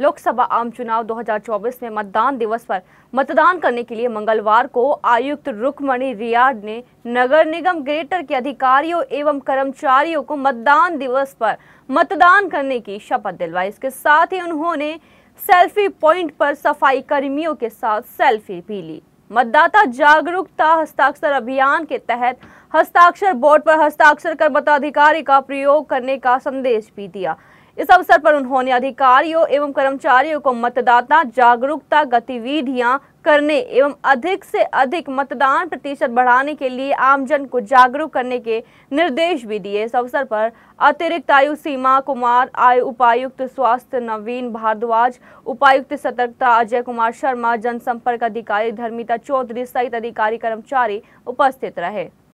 लोकसभा आम चुनाव 2024 में मतदान दिवस पर मतदान करने के लिए मंगलवार को आयुक्त रुकमणि रियाड ने नगर निगम ग्रेटर के अधिकारियों एवं कर्मचारियों को मतदान दिवस पर मतदान करने की शपथ दिलवाई इसके साथ ही उन्होंने सेल्फी पॉइंट पर सफाई कर्मियों के साथ सेल्फी भी ली मतदाता जागरूकता हस्ताक्षर अभियान के तहत हस्ताक्षर बोर्ड पर हस्ताक्षर कर मताधिकारी का प्रयोग करने का संदेश भी दिया इस अवसर पर उन्होंने अधिकारियों एवं कर्मचारियों को मतदाता जागरूकता गतिविधियां करने एवं अधिक से अधिक मतदान प्रतिशत बढ़ाने के लिए आमजन को जागरूक करने के निर्देश भी दिए इस अवसर पर अतिरिक्त आयुक्त सीमा कुमार आयु उपायुक्त स्वास्थ्य नवीन भारद्वाज उपायुक्त सतर्कता अजय कुमार शर्मा जनसंपर्क अधिकारी धर्मिता चौधरी सहित अधिकारी कर्मचारी उपस्थित रहे